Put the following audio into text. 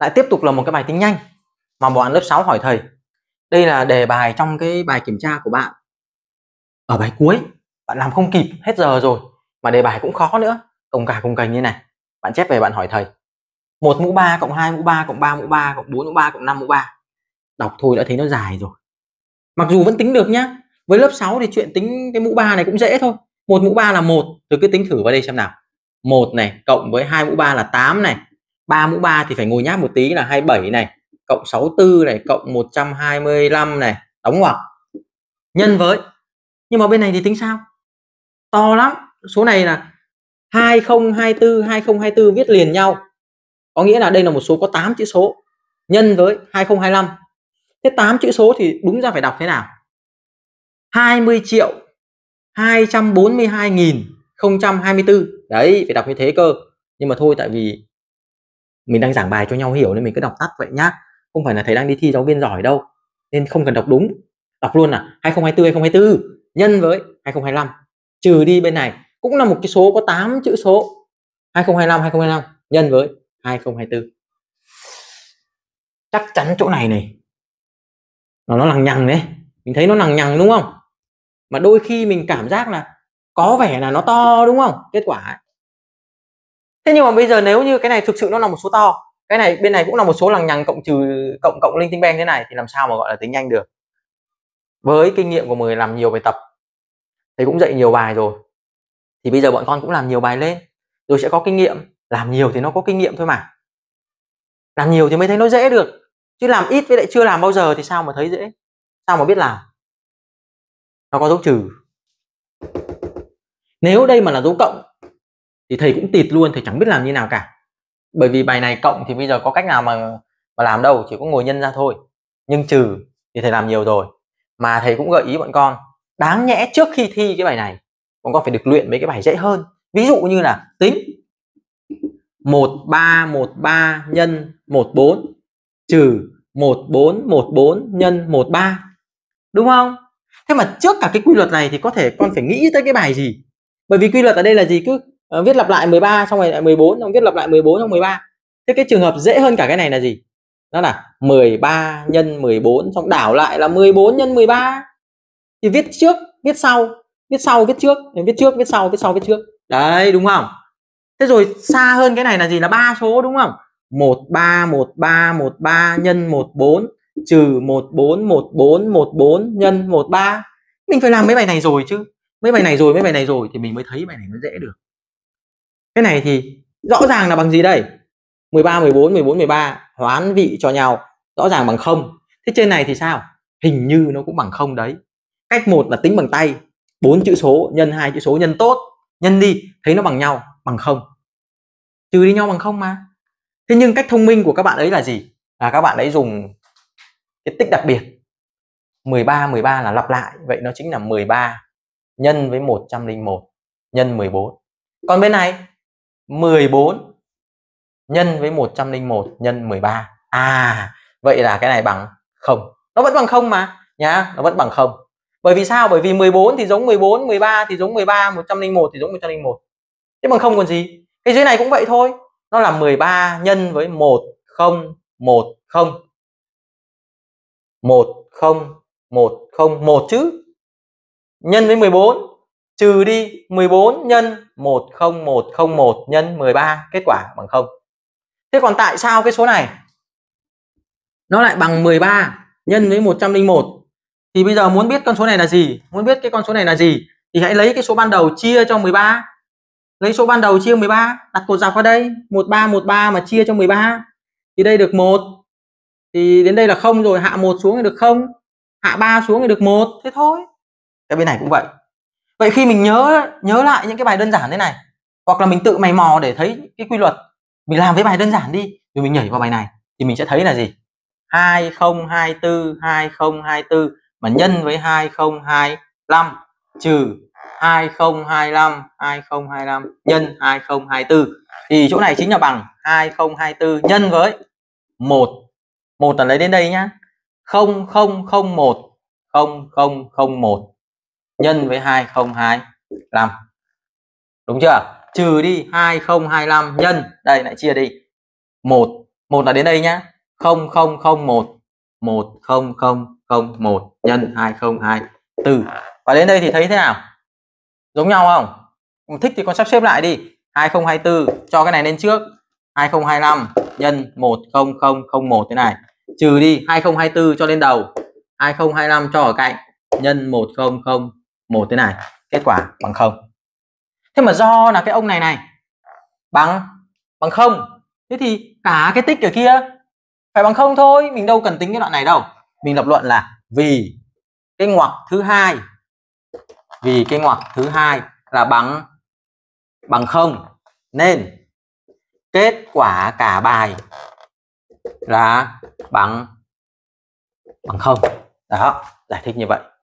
lại tiếp tục là một cái bài tính nhanh mà bọn lớp 6 hỏi thầy đây là đề bài trong cái bài kiểm tra của bạn ở bài cuối bạn làm không kịp hết giờ rồi mà đề bài cũng khó nữa cồng cả cùng cành như này bạn chép về bạn hỏi thầy một mũ 3 cộng 2 mũ 3 cộng 3 mũ 3 cộng 4 mũ 3 cộng 5 mũ 3 đọc thôi đã thấy nó dài rồi mặc dù vẫn tính được nhá với lớp 6 thì chuyện tính cái mũ 3 này cũng dễ thôi một mũ 3 là một tôi cứ tính thử vào đây xem nào một này cộng với hai mũ 3 là 8 này 3 mũ 3 thì phải ngồi nháp một tí là 27 này cộng 64 này cộng 125 này đóng hoặc nhân với nhưng mà bên này thì tính sao to lắm số này là 2024 2024 viết liền nhau có nghĩa là đây là một số có 8 chữ số nhân với 2025 thế 8 chữ số thì đúng ra phải đọc thế nào 20 triệu 242.024 đấy phải đọc như thế cơ nhưng mà thôi tại vì mình đang giảng bài cho nhau hiểu nên mình cứ đọc tắt vậy nhá không phải là thầy đang đi thi giáo viên giỏi đâu nên không cần đọc đúng đọc luôn là 2024 2024 nhân với 2025 trừ đi bên này cũng là một cái số có 8 chữ số 2025 2025 nhân với 2024 chắc chắn chỗ này này nó nó lằng nhằng đấy mình thấy nó lằng nhằng đúng không mà đôi khi mình cảm giác là có vẻ là nó to đúng không kết quả ấy, thế nhưng mà bây giờ nếu như cái này thực sự nó là một số to cái này bên này cũng là một số lằng nhằng cộng trừ cộng cộng linh tinh beng thế này thì làm sao mà gọi là tính nhanh được với kinh nghiệm của người làm nhiều bài tập thì cũng dạy nhiều bài rồi thì bây giờ bọn con cũng làm nhiều bài lên rồi sẽ có kinh nghiệm làm nhiều thì nó có kinh nghiệm thôi mà làm nhiều thì mới thấy nó dễ được chứ làm ít với lại chưa làm bao giờ thì sao mà thấy dễ sao mà biết làm nó có dấu trừ nếu đây mà là dấu cộng thì thầy cũng tịt luôn thầy chẳng biết làm như nào cả bởi vì bài này cộng thì bây giờ có cách nào mà mà làm đâu chỉ có ngồi nhân ra thôi nhưng trừ thì thầy làm nhiều rồi mà thầy cũng gợi ý bọn con đáng nhẽ trước khi thi cái bài này bọn con phải được luyện mấy cái bài dễ hơn ví dụ như là tính một một ba ba nhân một bốn trừ một một bốn bốn nhân một ba đúng không thế mà trước cả cái quy luật này thì có thể con phải nghĩ tới cái bài gì bởi vì quy luật ở đây là gì cứ Ờ, viết lặp lại 13 xong rồi lại 14 xong viết lặp lại 14 xong 13 thế cái trường hợp dễ hơn cả cái này là gì đó là 13 nhân 14 xong đảo lại là 14 nhân 13 thì viết trước viết sau viết sau viết trước viết trước viết sau viết sau viết trước đấy đúng không thế rồi xa hơn cái này là gì là ba số đúng không một một một ba ba ba nhân một bốn trừ một một một bốn bốn bốn nhân một ba mình phải làm mấy bài này rồi chứ mấy bài này rồi mấy bài này rồi thì mình mới thấy bài này nó dễ được cái này thì rõ ràng là bằng gì đây 13 14 14 13 hoán vị cho nhau rõ ràng bằng không thế trên này thì sao hình như nó cũng bằng không đấy cách một là tính bằng tay bốn chữ số nhân hai chữ số nhân tốt nhân đi thấy nó bằng nhau bằng không trừ đi nhau bằng không mà thế nhưng cách thông minh của các bạn ấy là gì là các bạn ấy dùng cái tích đặc biệt 13 13 là lặp lại vậy nó chính là 13 nhân với 101 nhân 14 còn bên này 14 nhân với 101 nhân 13 à vậy là cái này bằng không nó vẫn bằng không mà nhá nó vẫn bằng không bởi vì sao bởi vì 14 thì giống 14 13 thì giống 13 101 thì giống 101 thế bằng không còn gì cái dưới này cũng vậy thôi nó là 13 nhân với 1 0 1 0 1 0 1 0 1 chứ nhân với 14 trừ đi 14 nhân 10101 nhân 13 kết quả bằng 0. Thế còn tại sao cái số này nó lại bằng 13 nhân với 101? Thì bây giờ muốn biết con số này là gì, muốn biết cái con số này là gì thì hãy lấy cái số ban đầu chia cho 13. Lấy số ban đầu chia 13, đặt cột dọc vào đây, 1313 mà chia cho 13 thì đây được 1. Thì đến đây là không rồi, hạ 1 xuống thì được không, hạ 3 xuống thì được 1, thế thôi. Cái bên này cũng vậy vậy khi mình nhớ nhớ lại những cái bài đơn giản thế này hoặc là mình tự mày mò để thấy cái quy luật mình làm với bài đơn giản đi rồi mình nhảy vào bài này thì mình sẽ thấy là gì 2024 2024 mà nhân với 2025 trừ 2025 2025 nhân 2024 thì chỗ này chính là bằng 2024 nhân với 1 1 là lấy đến đây nhá 0001 0001 nhân với 2025 đúng chưa trừ đi 2025 nhân đây lại chia đi một một là đến đây nhá 0001 10001 nhân 2024 và đến đây thì thấy thế nào giống nhau không Mình thích thì con sắp xếp lại đi 2024 cho cái này lên trước 2025 nhân 10001 thế này trừ đi 2024 cho lên đầu 2025 cho ở cạnh nhân 1000 một thế này kết quả bằng không thế mà do là cái ông này này bằng bằng không thế thì cả cái tích ở kia phải bằng không thôi mình đâu cần tính cái đoạn này đâu mình lập luận là vì cái ngoặc thứ hai vì cái ngoặc thứ hai là bằng bằng không nên kết quả cả bài là bằng bằng không đó giải thích như vậy